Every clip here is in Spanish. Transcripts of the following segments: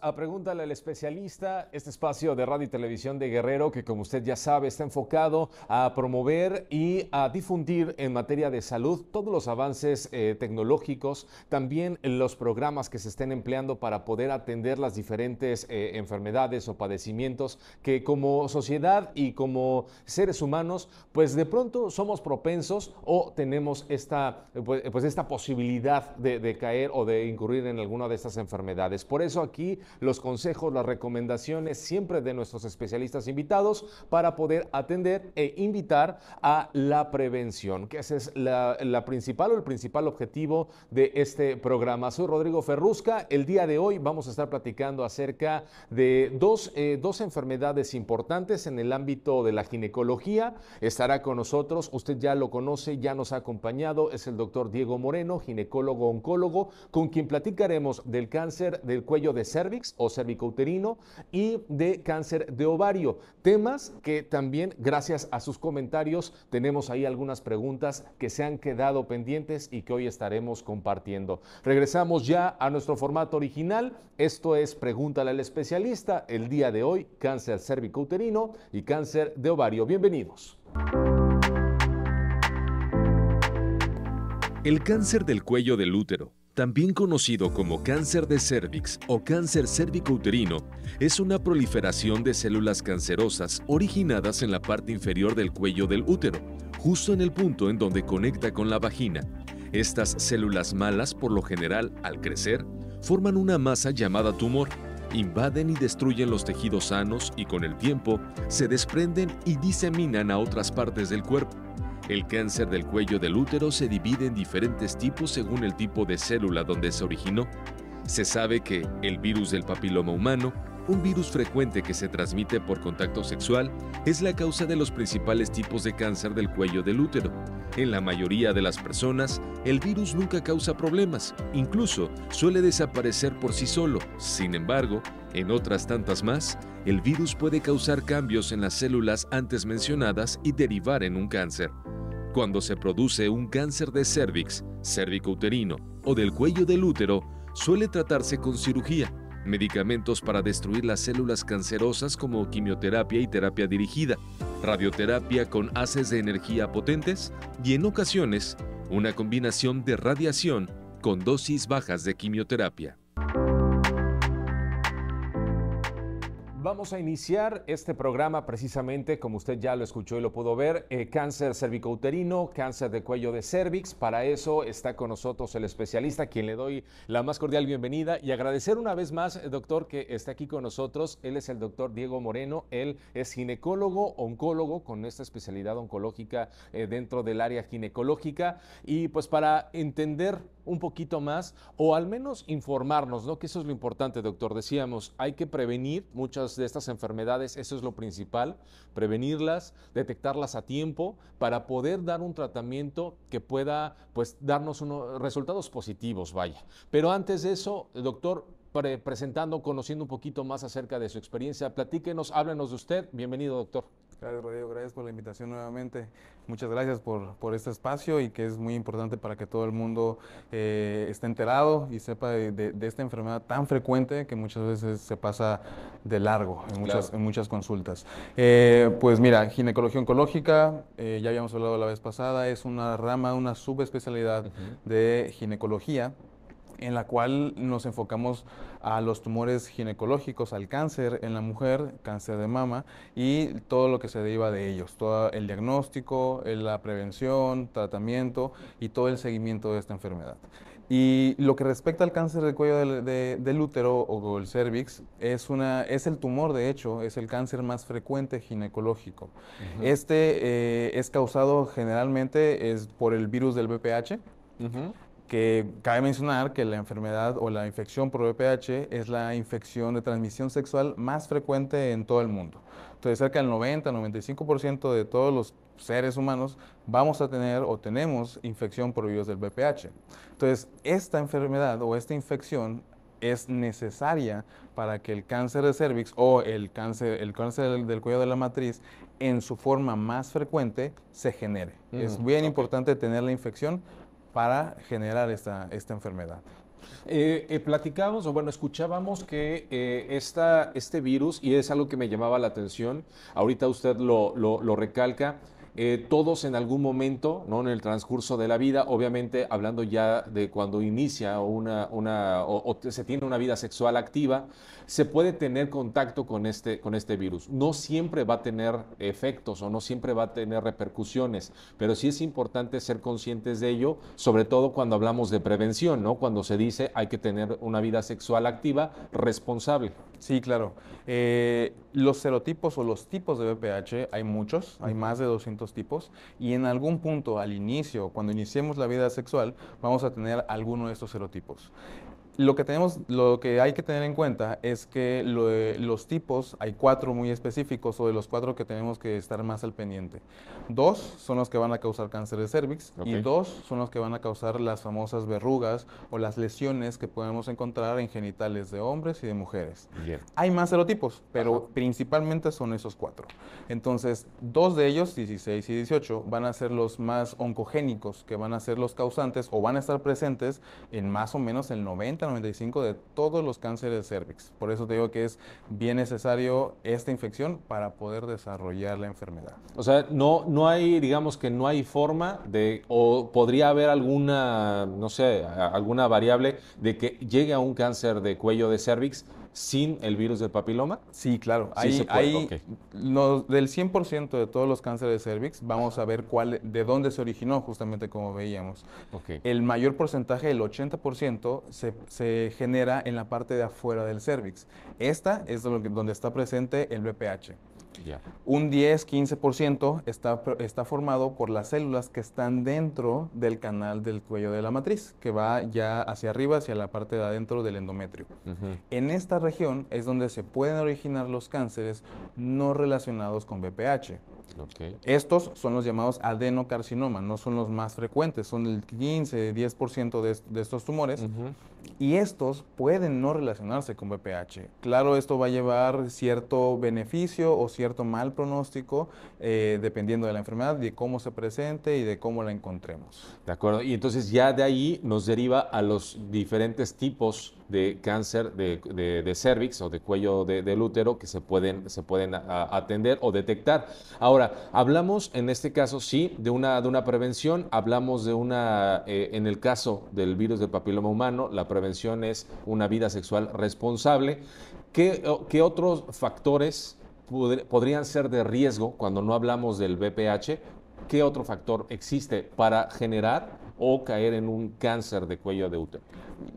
a Pregúntale al Especialista, este espacio de radio y televisión de Guerrero que como usted ya sabe está enfocado a promover y a difundir en materia de salud todos los avances eh, tecnológicos, también los programas que se estén empleando para poder atender las diferentes eh, enfermedades o padecimientos que como sociedad y como seres humanos pues de pronto somos propensos o tenemos esta, eh, pues, pues, esta posibilidad de, de caer o de incurrir en alguna de estas enfermedades. Por eso aquí los consejos, las recomendaciones siempre de nuestros especialistas invitados para poder atender e invitar a la prevención, que ese es la, principal o el principal objetivo de este programa. Soy Rodrigo Ferrusca. El día de hoy vamos a estar platicando acerca de dos, eh, dos enfermedades importantes en el ámbito de la ginecología. Estará con nosotros, usted ya lo conoce, ya nos ha acompañado, es el doctor Diego Moreno, ginecólogo-oncólogo, con quien platicaremos del cáncer del cuello de cervix o cervicouterino y de cáncer de ovario. Temas que también, gracias a sus comentarios, tenemos ahí algunas preguntas que se han quedado pendientes y que hoy estaremos compartiendo. Regresamos ya a nuestro formato original. Esto es Pregúntale al especialista. El día de hoy, cáncer cervicouterino y cáncer de ovario. Bienvenidos. El cáncer del cuello del útero también conocido como cáncer de cérvix o cáncer cérvico-uterino, es una proliferación de células cancerosas originadas en la parte inferior del cuello del útero, justo en el punto en donde conecta con la vagina. Estas células malas, por lo general, al crecer, forman una masa llamada tumor, invaden y destruyen los tejidos sanos y con el tiempo se desprenden y diseminan a otras partes del cuerpo. El cáncer del cuello del útero se divide en diferentes tipos según el tipo de célula donde se originó. Se sabe que el virus del papiloma humano un virus frecuente que se transmite por contacto sexual, es la causa de los principales tipos de cáncer del cuello del útero. En la mayoría de las personas, el virus nunca causa problemas, incluso suele desaparecer por sí solo. Sin embargo, en otras tantas más, el virus puede causar cambios en las células antes mencionadas y derivar en un cáncer. Cuando se produce un cáncer de cérvix, cérvico uterino o del cuello del útero, suele tratarse con cirugía medicamentos para destruir las células cancerosas como quimioterapia y terapia dirigida, radioterapia con haces de energía potentes y en ocasiones una combinación de radiación con dosis bajas de quimioterapia. Vamos a iniciar este programa precisamente, como usted ya lo escuchó y lo pudo ver, eh, cáncer cervicouterino, cáncer de cuello de cervix. Para eso está con nosotros el especialista, quien le doy la más cordial bienvenida y agradecer una vez más, eh, doctor, que está aquí con nosotros. Él es el doctor Diego Moreno, él es ginecólogo, oncólogo, con esta especialidad oncológica eh, dentro del área ginecológica. Y pues para entender un poquito más, o al menos informarnos, ¿no? Que eso es lo importante, doctor. Decíamos, hay que prevenir muchas de estas enfermedades, eso es lo principal, prevenirlas, detectarlas a tiempo para poder dar un tratamiento que pueda pues darnos unos resultados positivos, vaya. Pero antes de eso, doctor, presentando, conociendo un poquito más acerca de su experiencia, platíquenos, háblenos de usted. Bienvenido, doctor. Gracias, Rodrigo. Gracias por la invitación nuevamente. Muchas gracias por, este espacio y que es muy importante para que todo el mundo eh, esté enterado y sepa de, de, esta enfermedad tan frecuente que muchas veces se pasa de largo en muchas, en muchas consultas. Eh, pues mira, ginecología oncológica, eh, ya habíamos hablado la vez pasada, es una rama, una subespecialidad de ginecología en la cual nos enfocamos a los tumores ginecológicos, al cáncer en la mujer, cáncer de mama y todo lo que se deriva de ellos, todo el diagnóstico, la prevención, tratamiento y todo el seguimiento de esta enfermedad. Y lo que respecta al cáncer de cuello del, útero o el cervix, es, una, es el tumor, de hecho, es el cáncer más frecuente ginecológico. Este eh, es causado generalmente es por el virus del BPH que cabe mencionar que la enfermedad o la infección por VPH es la infección de transmisión sexual más frecuente en todo el mundo. Entonces, cerca del 90-95% de todos los seres humanos vamos a tener o tenemos infección por virus del VPH. Entonces, esta enfermedad o esta infección es necesaria para que el cáncer de cervix o el cáncer, el cáncer del cuello de la matriz en su forma más frecuente se genere. es mm, bien importante tener la infección para generar esta, esta enfermedad. Eh, eh, platicábamos, o bueno, escuchábamos que eh, este virus, y es algo que me llamaba la atención, ahorita usted lo, lo recalca, eh, todos en algún momento, ¿no? en el transcurso de la vida, obviamente hablando ya de cuando inicia una, una o, se tiene una vida sexual activa, se puede tener contacto con este, con este virus. No siempre va a tener efectos o no siempre va a tener repercusiones, pero sí es importante ser conscientes de ello, sobre todo cuando hablamos de prevención, cuando se dice hay que tener una vida sexual activa responsable. Sí, claro. Eh, los serotipos o los tipos de BPH hay muchos, hay más de 200 tipos, y en algún punto al inicio, cuando iniciemos la vida sexual, vamos a tener alguno de estos serotipos lo que tenemos, lo que hay que tener en cuenta es que los tipos, hay cuatro muy específicos, o de los cuatro que tenemos que estar más al pendiente. Dos son los que van a causar cáncer de cervix y dos son los que van a causar las famosas verrugas o las lesiones que podemos encontrar en genitales de hombres y de mujeres. Hay más serotipos, pero principalmente son esos cuatro. Entonces, dos de ellos, 16 y 18, van a ser los más oncogénicos, que van a ser los causantes o van a estar presentes en más o menos el 90 95 de todos los cánceres de cervix. Por eso te digo que es bien necesario esta infección para poder desarrollar la enfermedad. O sea, no, no hay, digamos que no hay forma de, o podría haber alguna, no sé, alguna variable de que llegue a un cáncer de cuello de cervix sin el virus del papiloma? Sí, claro. ahí, del 100% de todos los cánceres de cervix, vamos a ver cuál, de dónde se originó, justamente como veíamos. El mayor porcentaje, el 80%, se, se, genera en la parte de afuera del cervix. Esta es donde está presente el BPH. Un 10, 15% está, está formado por las células que están dentro del canal del cuello de la matriz, que va ya hacia arriba, hacia la parte de adentro del endometrio. En esta región es donde se pueden originar los cánceres no relacionados con BPH. Estos son los llamados adenocarcinoma, no son los más frecuentes, son el 15, 10% de, de, estos tumores. Y estos pueden no relacionarse con BPH. Claro, esto va a llevar cierto beneficio o cierto mal pronóstico, eh, dependiendo de la enfermedad, de cómo se presente y de cómo la encontremos. De acuerdo, y entonces ya de ahí nos deriva a los diferentes tipos de cáncer de, de, cervix o de cuello del útero que se pueden, se pueden atender o detectar. Ahora, hablamos en este caso, sí, de una, de una prevención, hablamos de una, eh, en el caso del virus del papiloma humano, la prevención es una vida sexual responsable. ¿Qué, otros factores podrían ser de riesgo cuando no hablamos del VPH? ¿Qué otro factor existe para generar o caer en un cáncer de cuello de útero.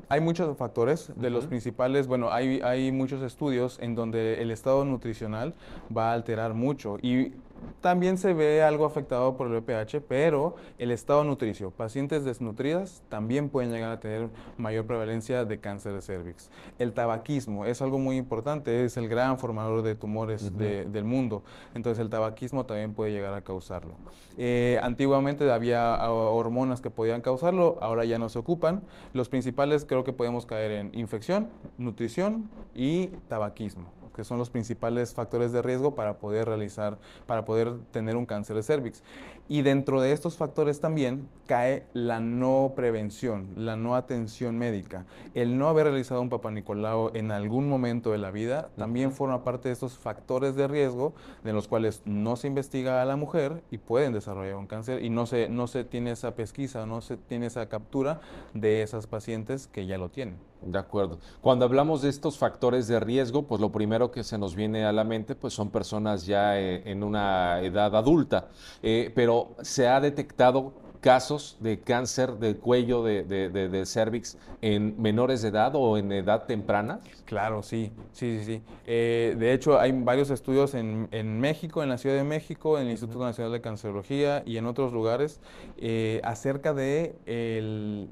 Hay muchos factores, de los principales, bueno, hay, hay muchos estudios en donde el estado nutricional va a alterar mucho y también se ve algo afectado por el VPH, pero el estado nutricio. Pacientes desnutridas también pueden llegar a tener mayor prevalencia de cáncer de cervix. El tabaquismo es algo muy importante, es el gran formador de tumores del mundo. Entonces el tabaquismo también puede llegar a causarlo. Eh, antiguamente había ah, hormonas que podían causarlo, ahora ya no se ocupan. Los principales creo que podemos caer en infección, nutrición y tabaquismo que son los principales factores de riesgo para poder realizar, para poder tener un cáncer de cervix. Y dentro de estos factores también cae la no prevención, la no atención médica. El no haber realizado un Papa Nicolau en algún momento de la vida también forma parte de estos factores de riesgo de los cuales no se investiga a la mujer y pueden desarrollar un cáncer y no se, no se tiene esa pesquisa, no se tiene esa captura de esas pacientes que ya lo tienen. De acuerdo. Cuando hablamos de estos factores de riesgo, pues lo primero que se nos viene a la mente pues son personas ya eh, en una edad adulta. Eh, pero se ha detectado casos de cáncer del cuello del de, cervix en menores de edad o en edad temprana? Claro, sí, sí, sí, sí. Eh, de hecho, hay varios estudios en, México, en la Ciudad de México, en el Instituto Nacional de Cancerología y en otros lugares eh, acerca de el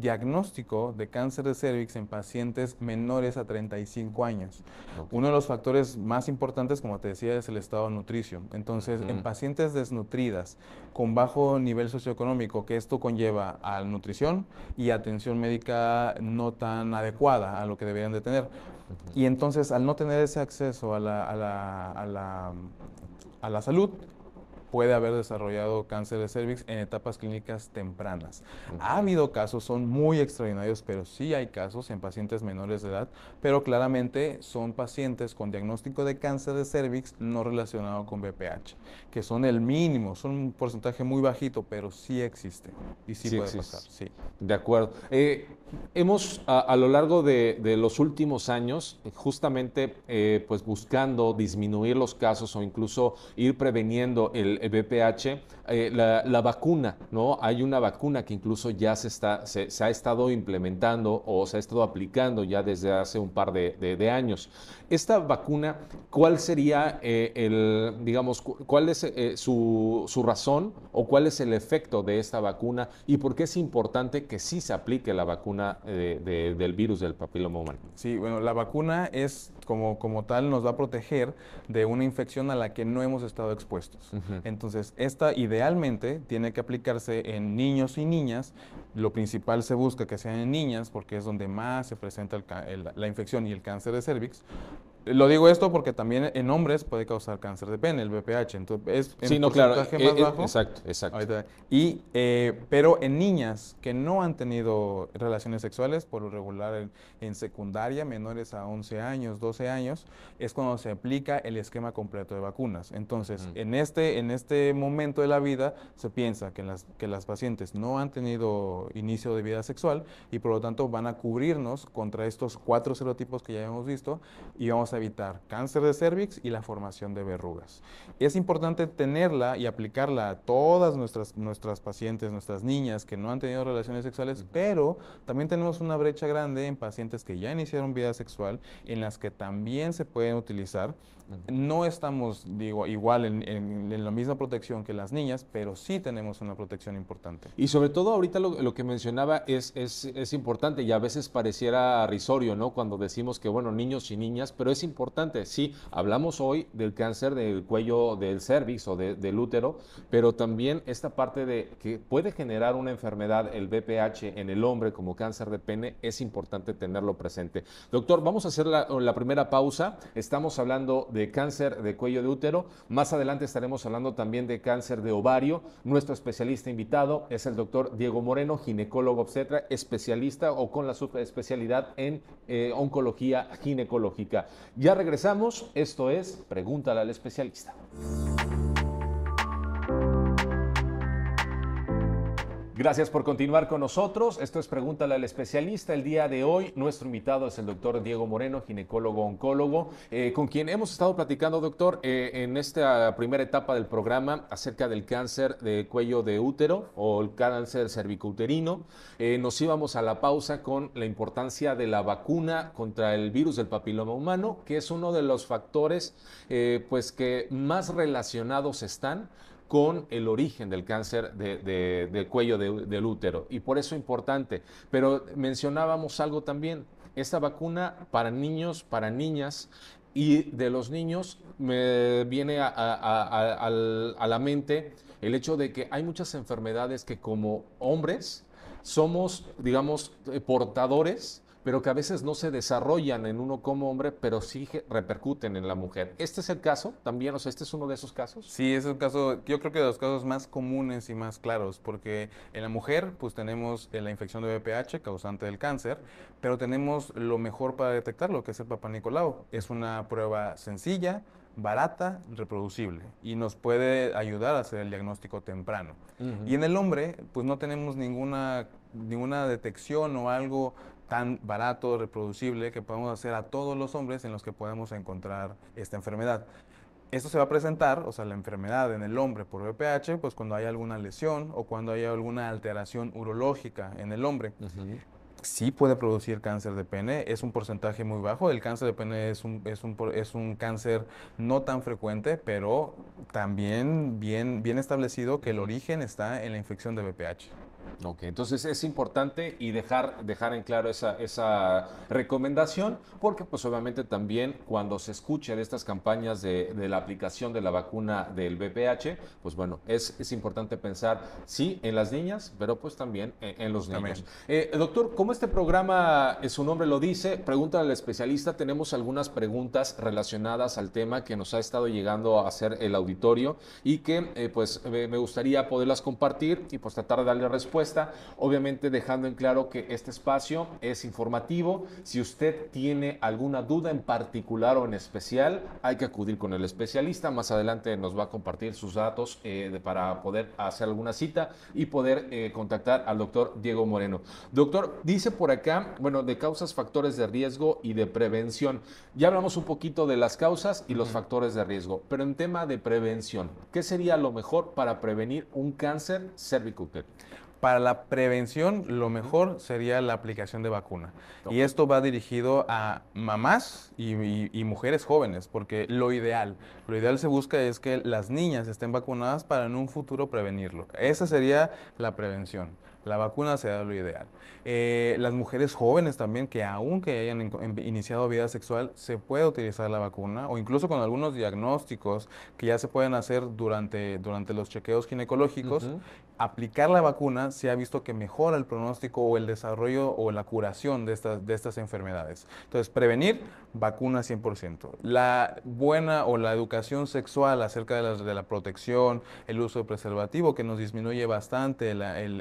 diagnóstico de cáncer de cervix en pacientes menores a 35 años. Uno de los factores más importantes, como te decía, es el estado de nutrición. Entonces, en mm. pacientes desnutridas con bajo nivel socioeconómico, que esto conlleva a nutrición y atención médica no tan adecuada a lo que deberían de tener. Y entonces, al no tener ese acceso a la, a la, a la, a la salud, puede haber desarrollado cáncer de cervix en etapas clínicas tempranas. Ha habido casos, son muy extraordinarios, pero sí hay casos en pacientes menores de edad, pero claramente son pacientes con diagnóstico de cáncer de cervix no relacionado con BPH, que son el mínimo, son un porcentaje muy bajito, pero sí existe y sí, puede pasar. Sí. De acuerdo. Eh, hemos a, lo largo de, los últimos años, justamente eh, pues buscando disminuir los casos o incluso ir preveniendo el, BPH, eh, la, vacuna, ¿no? Hay una vacuna que incluso ya se, está, se, ha estado implementando o se ha estado aplicando ya desde hace un par de años. Esta vacuna, ¿cuál sería eh, el, digamos, cuál es eh, su, razón o cuál es el efecto de esta vacuna y por qué es importante que sí se aplique la vacuna eh, de, del virus del papiloma humano? Sí, bueno, la vacuna es como, como tal nos va a proteger de una infección a la que no hemos estado expuestos. Entonces, esta idealmente tiene que aplicarse en niños y niñas. Lo principal se busca que sean en niñas porque es donde más se presenta la infección y el cáncer de cervix. Lo digo esto porque también en hombres puede causar cáncer de pene, el VPH, Entonces, es sí, no, claro. E, e, exacto, exacto. Y, eh, pero en niñas que no han tenido relaciones sexuales, por lo regular en, secundaria, menores a 11 años, 12 años, es cuando se aplica el esquema completo de vacunas. Entonces, en, este, en este momento de la vida, se piensa que las, que las pacientes no han tenido inicio de vida sexual y por lo tanto van a cubrirnos contra estos cuatro serotipos que ya hemos visto y vamos a evitar cáncer de cervix y la formación de verrugas. Es importante tenerla y aplicarla a todas nuestras, nuestras pacientes, nuestras niñas que no han tenido relaciones sexuales, pero también tenemos una brecha grande en pacientes que ya iniciaron vida sexual, en las que también se pueden utilizar no estamos digo, igual en, la misma protección que las niñas, pero sí tenemos una protección importante. Y sobre todo ahorita lo, que mencionaba es, es, importante y a veces pareciera risorio, ¿no? Cuando decimos que, bueno, niños y niñas, pero es importante. Sí, hablamos hoy del cáncer del cuello del cervix o del útero, pero también esta parte de que puede generar una enfermedad, el BPH en el hombre como cáncer de pene, es importante tenerlo presente. Doctor, vamos a hacer la, la primera pausa. Estamos hablando de de cáncer de cuello de útero. Más adelante estaremos hablando también de cáncer de ovario. Nuestro especialista invitado es el doctor Diego Moreno, ginecólogo obstetra, especialista o con la subespecialidad en eh, oncología ginecológica. Ya regresamos. Esto es Pregúntale al especialista. Gracias por continuar con nosotros. Esto es Pregúntale al especialista. El día de hoy nuestro invitado es el doctor Diego Moreno, ginecólogo oncólogo, eh, con quien hemos estado platicando, doctor, eh, en esta primera etapa del programa acerca del cáncer de cuello de útero o el cáncer cervicouterino. Eh, nos íbamos a la pausa con la importancia de la vacuna contra el virus del papiloma humano, que es uno de los factores pues que más relacionados están con el origen del cáncer de, del cuello del útero. Y por eso es importante. Pero mencionábamos algo también, esta vacuna para niños, para niñas, y de los niños me viene a, la mente el hecho de que hay muchas enfermedades que como hombres somos, digamos, eh, portadores pero que a veces no se desarrollan en uno como hombre, pero sí repercuten en la mujer. ¿Este es el caso también? O sea, ¿este es uno de esos casos? Sí, es el caso, yo creo que de los casos más comunes y más claros, porque en la mujer, pues tenemos eh, la infección de VPH, causante del cáncer, pero tenemos lo mejor para detectarlo, que es el Papa Nicolau. Es una prueba sencilla, barata, reproducible y nos puede ayudar a hacer el diagnóstico temprano. Y en el hombre, pues no tenemos ninguna, ninguna detección o algo tan barato, reproducible, que podemos hacer a todos los hombres en los que podemos encontrar esta enfermedad. Esto se va a presentar, o sea, la enfermedad en el hombre por VPH, pues cuando hay alguna lesión o cuando hay alguna alteración urológica en el hombre. Sí puede producir cáncer de pene, es un porcentaje muy bajo. El cáncer de pene es un, es un, es un cáncer no tan frecuente, pero también bien, bien establecido que el origen está en la infección de VPH. Ok, entonces es importante y dejar, dejar en claro esa, esa recomendación, porque pues obviamente también cuando se escuchen de estas campañas de, la aplicación de la vacuna del BPH, pues bueno, es, es importante pensar, sí, en las niñas, pero pues también e, en, los niños. Eh, doctor, como este programa, eh, su nombre lo dice, pregunta al especialista, tenemos algunas preguntas relacionadas al tema que nos ha estado llegando a hacer el auditorio y que eh, pues me gustaría poderlas compartir y pues tratar de darle respuesta obviamente dejando en claro que este espacio es informativo. Si usted tiene alguna duda en particular o en especial, hay que acudir con el especialista. Más adelante nos va a compartir sus datos eh, para poder hacer alguna cita y poder eh, contactar al doctor Diego Moreno. Doctor, dice por acá, bueno, de causas, factores de riesgo y de prevención. Ya hablamos un poquito de las causas y los factores de riesgo, pero en tema de prevención, ¿qué sería lo mejor para prevenir un cáncer cervicuterino? Para la prevención, lo mejor sería la aplicación de vacuna. Y esto va dirigido a mamás y, mujeres jóvenes, porque lo ideal, lo ideal se busca es que las niñas estén vacunadas para en un futuro prevenirlo. Esa sería la prevención. La vacuna sea lo ideal. Eh, las mujeres jóvenes también, que aunque hayan em, iniciado vida sexual, se puede utilizar la vacuna o incluso con algunos diagnósticos que ya se pueden hacer durante, durante los chequeos ginecológicos, aplicar la vacuna se ha visto que mejora el pronóstico o el desarrollo o la curación de estas, de estas enfermedades. Entonces, prevenir, vacuna 100%. La buena o la educación sexual acerca de la, protección, el uso de preservativo, que nos disminuye bastante la, el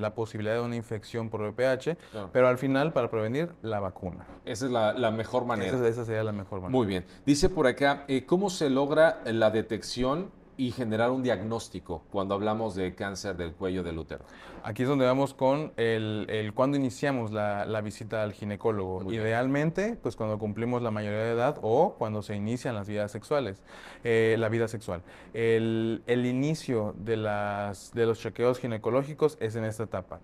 la posibilidad de una infección por VPH, pero al final para prevenir la vacuna. Esa es la, mejor manera. Esa, sería la mejor manera. Muy bien. Dice por acá, eh, ¿cómo se logra la detección y generar un diagnóstico cuando hablamos de cáncer del cuello del útero? Aquí es donde vamos con el, cuando cuándo iniciamos la, visita al ginecólogo. Idealmente, pues cuando cumplimos la mayoría de edad o cuando se inician las vidas sexuales, eh, la vida sexual. El, el inicio de, las, de los chequeos ginecológicos es en esta etapa.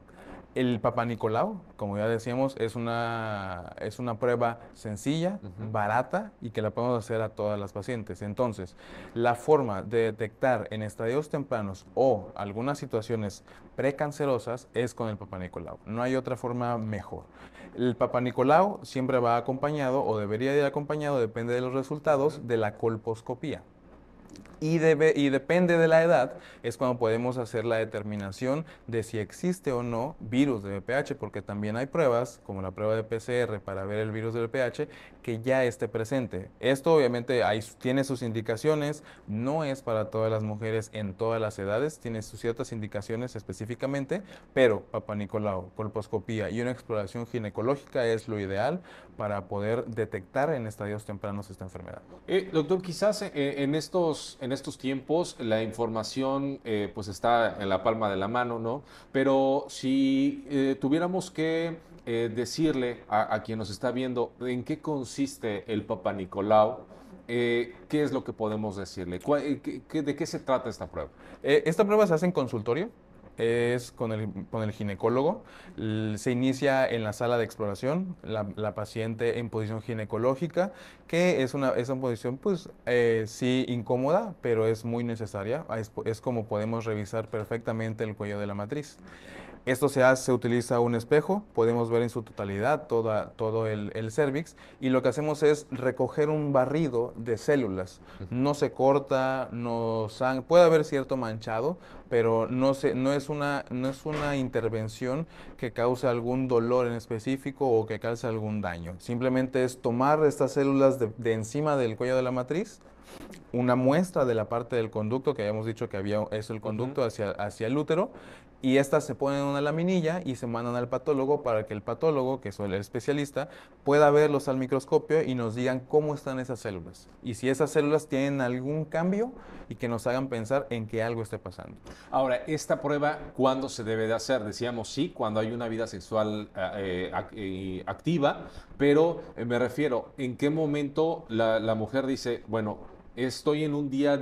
El Papa como ya decíamos, es una, es una prueba sencilla, barata y que la podemos hacer a todas las pacientes. Entonces, la forma de detectar en estadios tempranos o algunas situaciones precancerosas es con el Papa No hay otra forma mejor. El Papa siempre va acompañado o debería ir acompañado, depende de los resultados, de la colposcopía. Y, depende de la edad, es cuando podemos hacer la determinación de si existe o no virus de VPH, porque también hay pruebas, como la prueba de PCR para ver el virus de VPH, que ya esté presente. Esto obviamente tiene sus indicaciones, no es para todas las mujeres en todas las edades, tiene sus ciertas indicaciones específicamente, pero Nicolau, colposcopía y una exploración ginecológica es lo ideal para poder detectar en estadios tempranos esta enfermedad. Eh, doctor, quizás eh, en, estos, en estos tiempos la información eh, pues está en la palma de la mano, ¿no? Pero si tuviéramos que decirle a, quien nos está viendo en qué consiste el Papa Nicolau, ¿qué es lo que podemos decirle? ¿De qué se trata esta prueba? esta prueba se hace en consultorio es con el, con el ginecólogo. Se inicia en la sala de exploración, la, paciente en posición ginecológica, que es una, es una posición, pues, eh, sí incómoda, pero es muy necesaria. Es, es como podemos revisar perfectamente el cuello de la matriz. Esto se hace, se utiliza un espejo, podemos ver en su totalidad toda, todo el, el cervix y lo que hacemos es recoger un barrido de células. No se corta, no puede haber cierto manchado, pero no, no, es una, no es una intervención que cause algún dolor en específico o que cause algún daño. Simplemente es tomar estas células de, encima del cuello de la matriz, una muestra de la parte del conducto que habíamos dicho que había es el conducto hacia, hacia el útero y estas se ponen en una laminilla y se mandan al patólogo para que el patólogo, que es el especialista, pueda verlos al microscopio y nos digan cómo están esas células y si esas células tienen algún cambio y que nos hagan pensar en que algo esté pasando. Ahora, esta prueba, ¿cuándo se debe de hacer? Decíamos sí, cuando hay una vida sexual ah, eh, eh, activa, pero eh, me refiero, ¿en qué momento la mujer dice, bueno, estoy en un día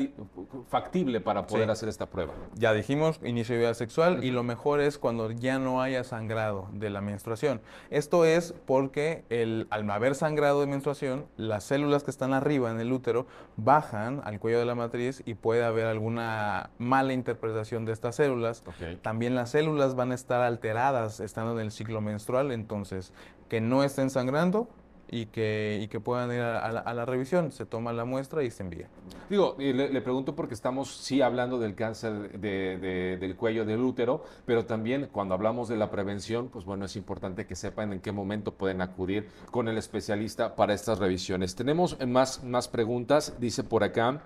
factible para poder hacer esta prueba. Ya dijimos, inicio de vida sexual y lo mejor es cuando ya no haya sangrado de la menstruación. Esto es porque al al haber sangrado de menstruación, las células que están arriba en el útero bajan al cuello de la matriz y puede haber alguna mala interpretación de estas células. También las células van a estar alteradas estando en el ciclo menstrual, entonces que no estén sangrando y que, que puedan ir a, la, revisión. Se toma la muestra y se envía. Digo, le, pregunto porque estamos sí hablando del cáncer del cuello del útero, pero también cuando hablamos de la prevención, pues bueno, es importante que sepan en qué momento pueden acudir con el especialista para estas revisiones. Tenemos más, más preguntas, dice por acá.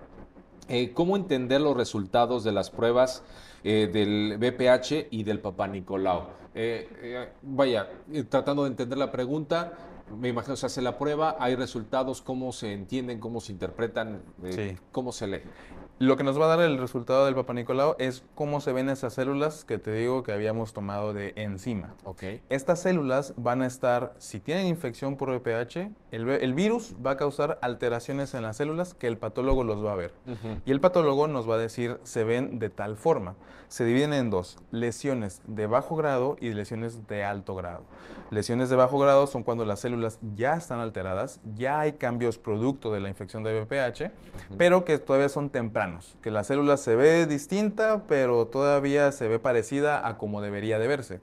Eh, ¿Cómo entender los resultados de las pruebas eh, del BPH y del Papá Nicolau? Eh, vaya, tratando de entender la pregunta, me imagino, se hace la prueba, hay resultados, cómo se entienden, cómo se interpretan, eh, cómo se lee. Lo que nos va a dar el resultado del Papa Nicolau es cómo se ven esas células que te digo que habíamos tomado de enzima. Okay. Estas células van a estar, si tienen infección por VPH, el, virus va a causar alteraciones en las células que el patólogo los va a ver. Y el patólogo nos va a decir, se ven de tal forma. Se dividen en dos, lesiones de bajo grado y lesiones de alto grado. Lesiones de bajo grado son cuando las células ya están alteradas, ya hay cambios producto de la infección de VPH, pero que todavía son tempranas que la célula se ve distinta, pero todavía se ve parecida a como debería de verse.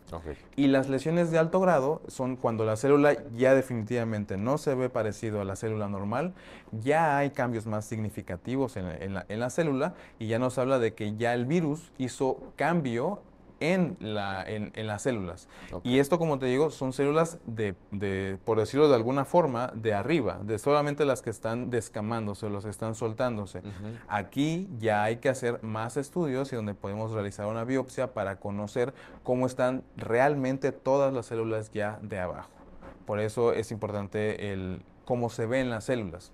Y las lesiones de alto grado son cuando la célula ya definitivamente no se ve parecido a la célula normal, ya hay cambios más significativos en, la, en la célula y ya nos habla de que ya el virus hizo cambio en, la, en, las células. Y esto, como te digo, son células de, por decirlo de alguna forma, de arriba, de solamente las que están descamándose, las están soltándose. Aquí ya hay que hacer más estudios y donde podemos realizar una biopsia para conocer cómo están realmente todas las células ya de abajo. Por eso es importante el, cómo se ven las células.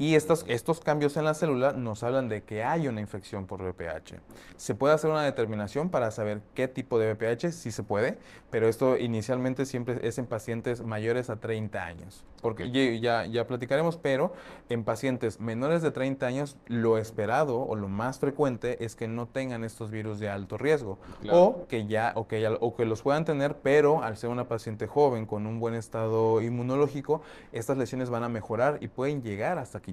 Y estos, estos cambios en la célula nos hablan de que hay una infección por VPH. Se puede hacer una determinación para saber qué tipo de VPH, sí se puede, pero esto inicialmente siempre es en pacientes mayores a 30 años. Porque ya, ya platicaremos, pero en pacientes menores de 30 años, lo esperado o lo más frecuente es que no tengan estos virus de alto riesgo. O, que ya, o, que o que los puedan tener, pero al ser una paciente joven con un buen estado inmunológico, estas lesiones van a mejorar y pueden llegar hasta que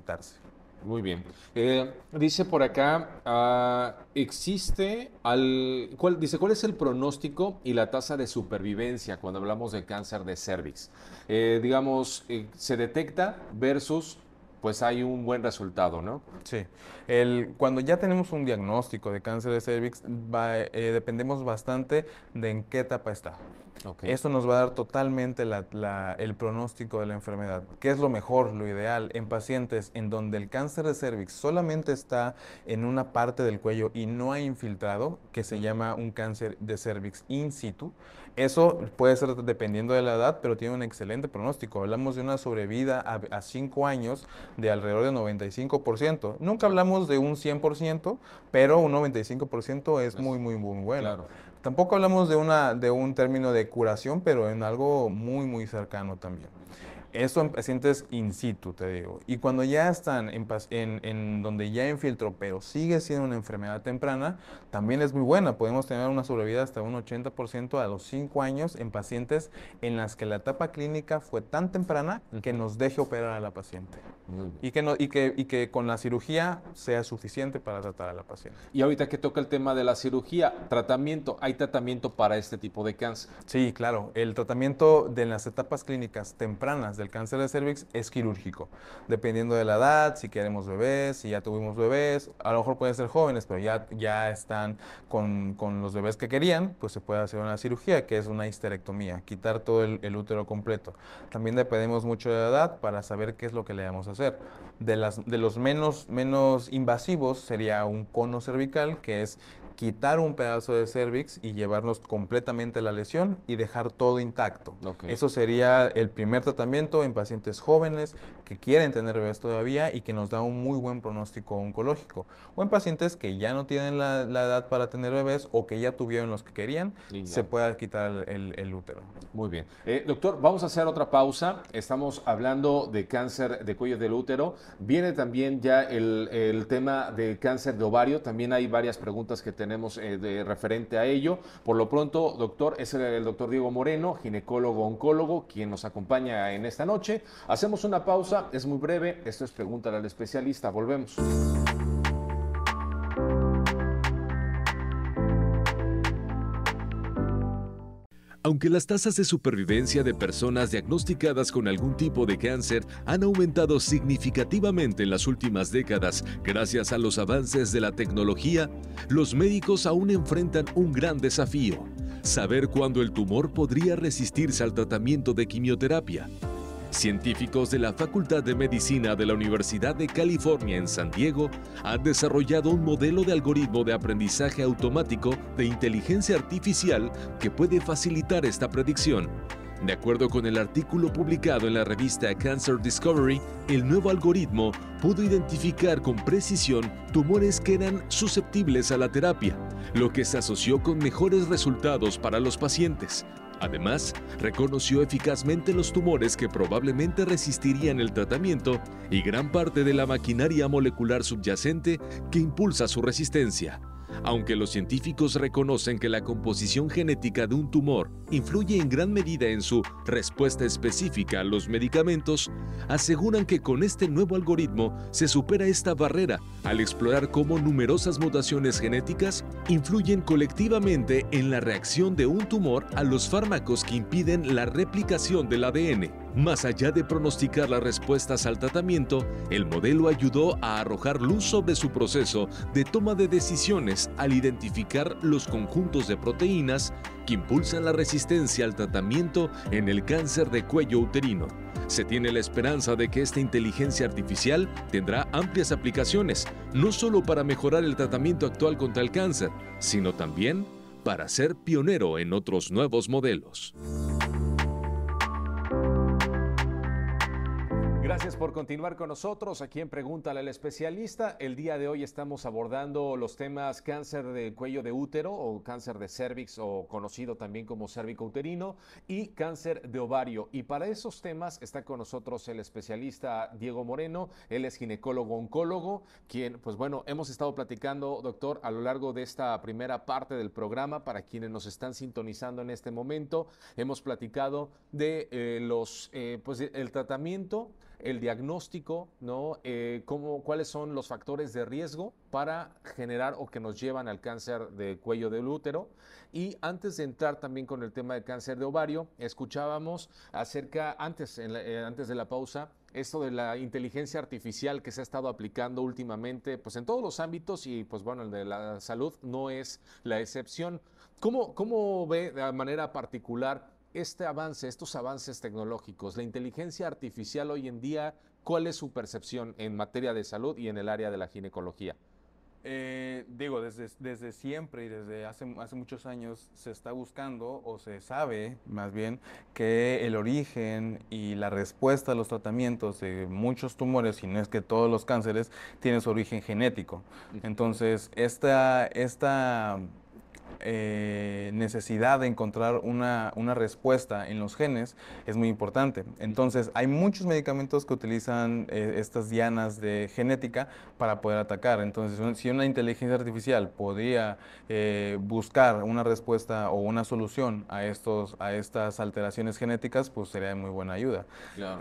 muy bien. Eh, dice por acá, ah, existe al, ¿cuál, dice, ¿cuál es el pronóstico y la tasa de supervivencia cuando hablamos de cáncer de cervix? Eh, digamos, eh, se detecta versus, pues hay un buen resultado, ¿no? Sí. El, cuando ya tenemos un diagnóstico de cáncer de cervix, dependemos bastante de en qué etapa está. Esto nos va a dar totalmente el pronóstico de la enfermedad. ¿Qué es lo mejor, lo ideal en pacientes en donde el cáncer de cervix solamente está en una parte del cuello y no ha infiltrado, que se llama un cáncer de cervix in situ? Eso puede ser dependiendo de la edad, pero tiene un excelente pronóstico. Hablamos de una sobrevida a 5 años de alrededor del 95%. Nunca hablamos de un 100%, pero un 95% es muy, muy, muy bueno. Claro. Tampoco hablamos de, una, de un término de curación, pero en algo muy, muy cercano también. Eso en pacientes in situ, te digo. Y cuando ya están en, donde ya infiltró, pero sigue siendo una enfermedad temprana, también es muy buena. Podemos tener una sobrevida hasta un 80% a los 5 años en pacientes en las que la etapa clínica fue tan temprana que nos deje operar a la paciente. Y que, no, y, que, y que con la cirugía sea suficiente para tratar a la paciente. Y ahorita que toca el tema de la cirugía, tratamiento, ¿hay tratamiento para este tipo de cáncer? Sí, claro. El tratamiento de las etapas clínicas tempranas del cáncer de cervix es quirúrgico, dependiendo de la edad, si queremos bebés, si ya tuvimos bebés, a lo mejor pueden ser jóvenes, pero ya, ya están con, los bebés que querían, pues se puede hacer una cirugía, que es una histerectomía, quitar todo el, útero completo. También dependemos mucho de la edad para saber qué es lo que le vamos a hacer. De, las, de los menos, menos invasivos sería un cono cervical, que es quitar un pedazo de cervix y llevarnos completamente la lesión y dejar todo intacto. Eso sería el primer tratamiento en pacientes jóvenes, que quieren tener bebés todavía y que nos da un muy buen pronóstico oncológico. O en pacientes que ya no tienen la, edad para tener bebés o que ya tuvieron los que querían, se pueda quitar el, útero. Muy bien. Eh, doctor, vamos a hacer otra pausa. Estamos hablando de cáncer de cuello del útero. Viene también ya el, tema del cáncer de ovario. También hay varias preguntas que tenemos eh, de, referente a ello. Por lo pronto, doctor, es el doctor Diego Moreno, ginecólogo-oncólogo, quien nos acompaña en esta noche. Hacemos una pausa es muy breve. Esto es Pregúntale al especialista. Volvemos. Aunque las tasas de supervivencia de personas diagnosticadas con algún tipo de cáncer han aumentado significativamente en las últimas décadas gracias a los avances de la tecnología, los médicos aún enfrentan un gran desafío, saber cuándo el tumor podría resistirse al tratamiento de quimioterapia Científicos de la Facultad de Medicina de la Universidad de California en San Diego han desarrollado un modelo de algoritmo de aprendizaje automático de inteligencia artificial que puede facilitar esta predicción. De acuerdo con el artículo publicado en la revista Cancer Discovery, el nuevo algoritmo pudo identificar con precisión tumores que eran susceptibles a la terapia, lo que se asoció con mejores resultados para los pacientes, Además, reconoció eficazmente los tumores que probablemente resistirían el tratamiento y gran parte de la maquinaria molecular subyacente que impulsa su resistencia aunque los científicos reconocen que la composición genética de un tumor influye en gran medida en su respuesta específica a los medicamentos, aseguran que con este nuevo algoritmo se supera esta barrera al explorar cómo numerosas mutaciones genéticas influyen colectivamente en la reacción de un tumor a los fármacos que impiden la replicación del ADN. Más allá de pronosticar las respuestas al tratamiento, el modelo ayudó a arrojar luz sobre su proceso de toma de decisiones al identificar los conjuntos de proteínas que impulsan la resistencia al tratamiento en el cáncer de cuello uterino. Se tiene la esperanza de que esta inteligencia artificial tendrá amplias aplicaciones, no solo para mejorar el tratamiento actual contra el cáncer, sino también para ser pionero en otros nuevos modelos. Gracias por continuar con nosotros. Aquí en Pregúntale al especialista. El día de hoy estamos abordando los temas cáncer de cuello de útero o cáncer de cervix o conocido también como cérvico-uterino y cáncer de ovario. Y para esos temas está con nosotros el especialista Diego Moreno. Él es ginecólogo-oncólogo, quien, pues bueno, hemos estado platicando, doctor, a lo largo de esta primera parte del programa para quienes nos están sintonizando en este momento. Hemos platicado de eh, los, eh, pues, el tratamiento el diagnóstico, ¿no? Eh, cuáles son los factores de riesgo para generar o que nos llevan al cáncer de cuello del útero. Y antes de entrar también con el tema de cáncer de ovario, escuchábamos acerca, antes, eh, antes de la pausa, esto de la inteligencia artificial que se ha estado aplicando últimamente, pues en todos los ámbitos y pues bueno, el de la salud no es la excepción. ¿Cómo, cómo ve de manera particular este avance, estos avances tecnológicos, la inteligencia artificial hoy en día, ¿cuál es su percepción en materia de salud y en el área de la ginecología? Eh, digo, desde, desde siempre y desde hace, hace muchos años se está buscando o se sabe más bien que el origen y la respuesta a los tratamientos de muchos tumores, y no es que todos los cánceres, tienen su origen genético. Entonces, esta, esta eh, necesidad de encontrar una, una, respuesta en los genes es muy importante. Entonces, hay muchos medicamentos que utilizan eh, estas dianas de genética para poder atacar. Entonces, si una inteligencia artificial podría eh, buscar una respuesta o una solución a, estos, a estas alteraciones genéticas, pues sería de muy buena ayuda. Claro.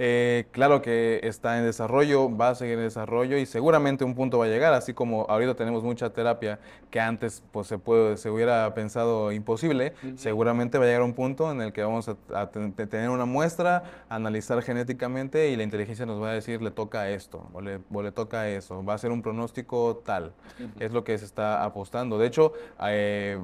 claro que está en desarrollo, va a seguir en desarrollo y seguramente un punto va a llegar, así como ahorita tenemos mucha terapia que antes pues, se, puede, se hubiera pensado imposible, seguramente va a llegar un punto en el que vamos a, tener una muestra, analizar genéticamente y la inteligencia nos va a decir le toca esto o le, toca eso, va a ser un pronóstico tal. Es lo que se está apostando. De hecho, eh,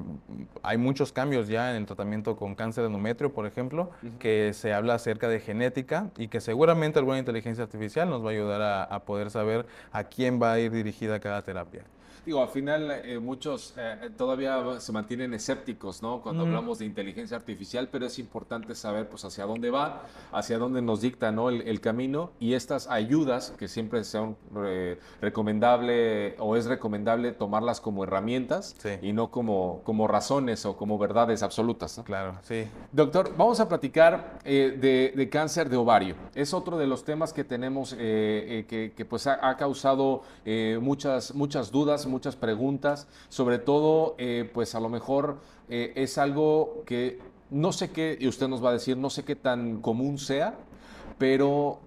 hay muchos cambios ya en el tratamiento con cáncer de endometrio, por ejemplo, que se habla acerca de genética y que seguramente alguna inteligencia artificial nos va a ayudar a poder saber a quién va a ir dirigida cada terapia. Digo, al final eh, muchos eh, todavía se mantienen escépticos, Cuando hablamos de inteligencia artificial, pero es importante saber, pues, hacia dónde va, hacia dónde nos dicta, ¿no? El, camino y estas ayudas que siempre son recomendables eh, recomendable o es recomendable tomarlas como herramientas y no como, como razones o como verdades absolutas. Claro, sí. Doctor, vamos a platicar de, cáncer de ovario. Es otro de los temas que tenemos que, pues, ha, causado muchas, muchas dudas, muchas preguntas, sobre todo, eh, pues a lo mejor eh, es algo que no sé qué, y usted nos va a decir, no sé qué tan común sea, pero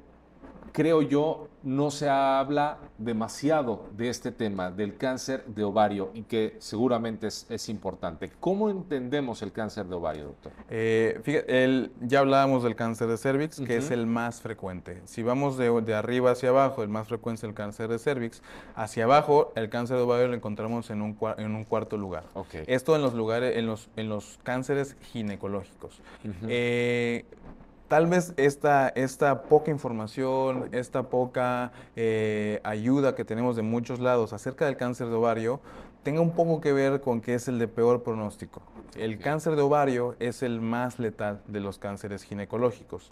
creo yo no se habla demasiado de este tema, del cáncer de ovario, y que seguramente es, importante. ¿Cómo entendemos el cáncer de ovario, doctor? Eh, fíjate, ya hablábamos del cáncer de cervix, que es el más frecuente. Si vamos de, arriba hacia abajo, el más frecuente es el cáncer de cervix. Hacia abajo, el cáncer de ovario lo encontramos en un, cuarto lugar. Esto en los lugares, en los, en los cánceres ginecológicos tal vez esta, poca información, esta poca eh, ayuda que tenemos de muchos lados acerca del cáncer de ovario tenga un poco que ver con que es el de peor pronóstico. El cáncer de ovario es el más letal de los cánceres ginecológicos.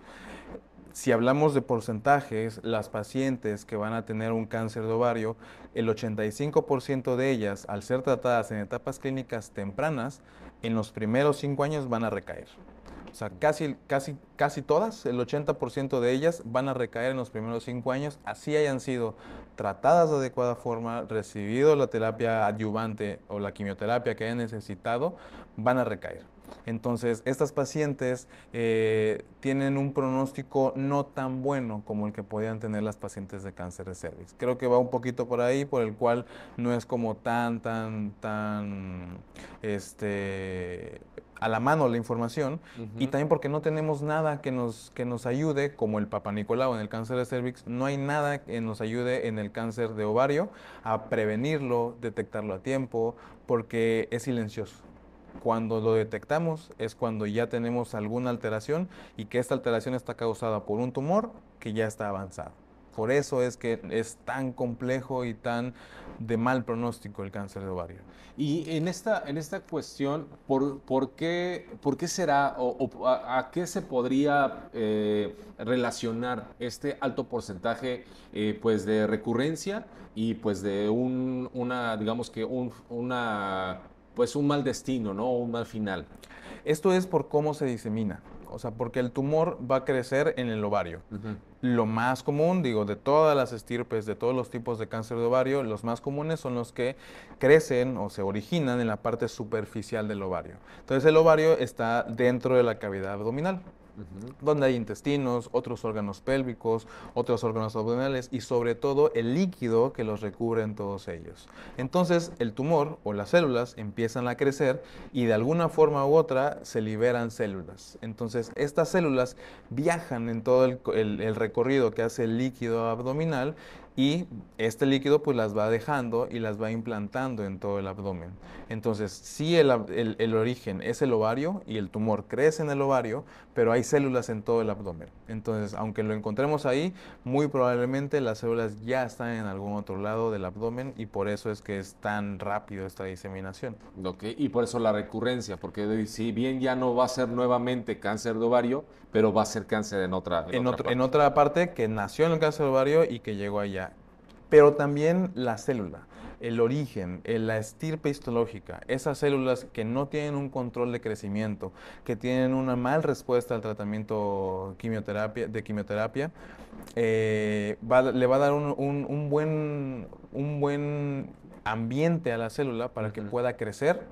Si hablamos de porcentajes, las pacientes que van a tener un cáncer de ovario, el 85% de ellas, al ser tratadas en etapas clínicas tempranas, en los primeros cinco años van a recaer. O sea, casi, casi, casi todas, el 80% de ellas van a recaer en los primeros cinco años, así hayan sido tratadas de adecuada forma, recibido la terapia adyuvante o la quimioterapia que hayan necesitado, van a recaer. Entonces, estas pacientes eh, tienen un pronóstico no tan bueno como el que podían tener las pacientes de cáncer de cervix. Creo que va un poquito por ahí, por el cual no es como tan, tan, tan, este, a la mano la información y también porque no tenemos nada que nos, que nos ayude, como el Papa Nicolau en el cáncer de cervix, no hay nada que nos ayude en el cáncer de ovario a prevenirlo, detectarlo a tiempo, porque es silencioso. Cuando lo detectamos es cuando ya tenemos alguna alteración y que esta alteración está causada por un tumor que ya está avanzado. Por eso es que es tan complejo y tan de mal pronóstico el cáncer de ovario. Y en esta, en esta cuestión, ¿por, qué, por qué, será o, a, qué se podría eh, relacionar este alto porcentaje eh, pues de recurrencia y pues de un, una, digamos que una, pues un mal destino, ¿no? un mal final? Esto es por cómo se disemina o sea, porque el tumor va a crecer en el ovario. Lo más común, digo, de todas las estirpes, de todos los tipos de cáncer de ovario, los más comunes son los que crecen o se originan en la parte superficial del ovario. Entonces el ovario está dentro de la cavidad abdominal donde hay intestinos, otros órganos pélvicos, otros órganos abdominales y sobre todo el líquido que los recubre en todos ellos. Entonces el tumor o las células empiezan a crecer y de alguna forma u otra se liberan células. Entonces estas células viajan en todo el recorrido que hace el líquido abdominal y este líquido pues las va dejando y las va implantando en todo el abdomen. Entonces, sí el, origen es el ovario y el tumor crece en el ovario, pero hay células en todo el abdomen. Entonces, aunque lo encontremos ahí, muy probablemente las células ya están en algún otro lado del abdomen y por eso es que es tan rápido esta diseminación. y por eso la recurrencia, porque si bien ya no va a ser nuevamente cáncer de ovario, pero va a ser cáncer en otra, parte. en otra parte que nació en el cáncer de ovario y que llegó allá pero también la célula, el origen, eh, la estirpe histológica, esas células que no tienen un control de crecimiento, que tienen una mal respuesta al tratamiento quimioterapia, de quimioterapia, eh, le va a dar buen, un buen ambiente a la célula para que pueda crecer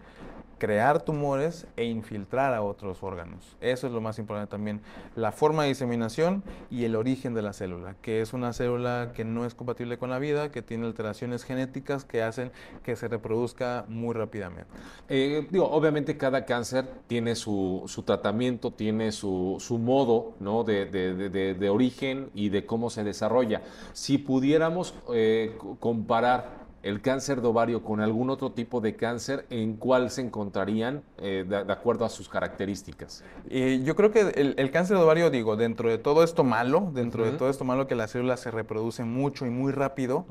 crear tumores e infiltrar a otros órganos. Eso es lo más importante también, la forma de diseminación y el origen de la célula, que es una célula que no es compatible con la vida, que tiene alteraciones genéticas que hacen que se reproduzca muy rápidamente. Eh, digo, obviamente cada cáncer tiene su, tratamiento, tiene su, modo ¿no? de, origen y de cómo se desarrolla. Si pudiéramos eh, comparar el cáncer de ovario con algún otro tipo de cáncer, ¿en cuál se encontrarían eh, de, acuerdo a sus características? Eh, yo creo que el, cáncer de ovario, digo, dentro de todo esto malo, dentro de todo esto malo que las células se reproducen mucho y muy rápido,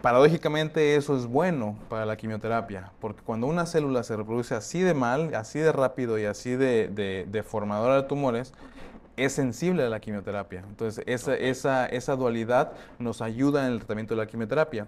paradójicamente eso es bueno para la quimioterapia, porque cuando una célula se reproduce así de mal, así de rápido y así de, de formadora de tumores, es sensible a la quimioterapia. Entonces, esa, esa, esa, dualidad nos ayuda en el tratamiento de la quimioterapia.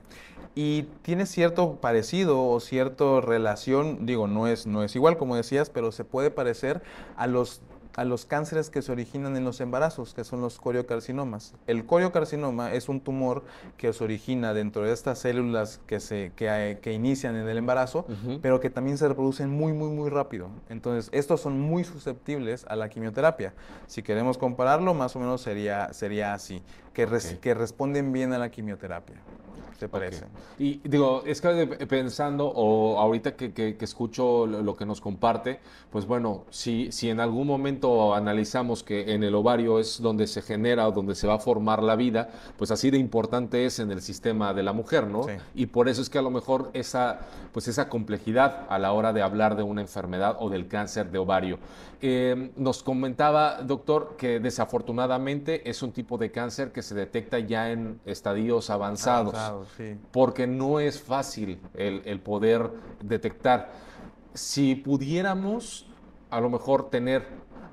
Y tiene cierto parecido o cierta relación, digo, no es, no es igual, como decías, pero se puede parecer a los a los cánceres que se originan en los embarazos, que son los coriocarcinomas. El coriocarcinoma es un tumor que se origina dentro de estas células que, se, que, inician en el embarazo, pero que también se reproducen muy, muy, muy rápido. Entonces, estos son muy susceptibles a la quimioterapia. Si queremos compararlo, más o menos sería, así, que responden bien a la quimioterapia. ¿te parece? Y digo, es que pensando, o ahorita que, escucho lo, que nos comparte, pues bueno, si, si en algún momento analizamos que en el ovario es donde se genera o donde se va a formar la vida, pues así de importante es en el sistema de la mujer, ¿no? Y por eso es que a lo mejor esa, pues esa complejidad a la hora de hablar de una enfermedad o del cáncer de ovario. Em, nos comentaba, doctor, que desafortunadamente es un tipo de cáncer que se detecta ya en estadios avanzados porque no es fácil el, poder detectar. Si pudiéramos a lo mejor tener